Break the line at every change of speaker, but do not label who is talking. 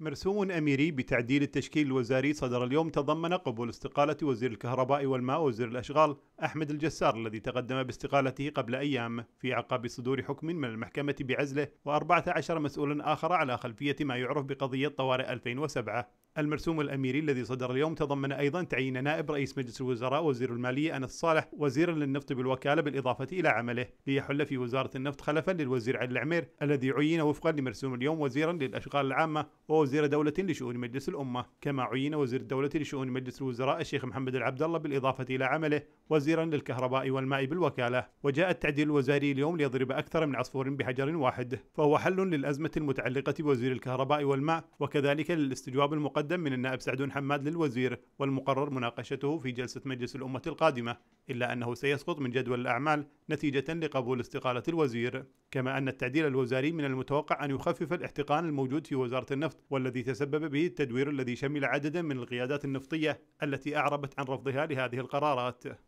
مرسوم أميري بتعديل التشكيل الوزاري صدر اليوم تضمن قبول استقالة وزير الكهرباء والماء ووزير الأشغال أحمد الجسار الذي تقدم باستقالته قبل أيام في عقاب صدور حكم من المحكمة بعزله و14 مسؤولا آخر على خلفية ما يعرف بقضية طوارئ 2007 المرسوم الاميري الذي صدر اليوم تضمن ايضا تعيين نائب رئيس مجلس الوزراء وزير الماليه انس صالح وزيرا للنفط بالوكاله بالاضافه الى عمله ليحل في وزاره النفط خلفا للوزير علي العمير الذي عين وفقا لمرسوم اليوم وزيرا للاشغال العامه ووزير دوله لشؤون مجلس الامه كما عين وزير الدوله لشؤون مجلس الوزراء الشيخ محمد العبد الله بالاضافه الى عمله وزيرا للكهرباء والماء بالوكاله وجاء التعديل الوزاري اليوم ليضرب اكثر من عصفور بحجر واحد فهو حل للازمه المتعلقه بوزير الكهرباء والماء وكذلك للاستجواب المقدم المقدم من النائب سعدون حماد للوزير والمقرر مناقشته في جلسة مجلس الأمة القادمة إلا أنه سيسقط من جدول الأعمال نتيجة لقبول استقالة الوزير كما أن التعديل الوزاري من المتوقع أن يخفف الاحتقان الموجود في وزارة النفط والذي تسبب به التدوير الذي شمل عددا من القيادات النفطية التي أعربت عن رفضها لهذه القرارات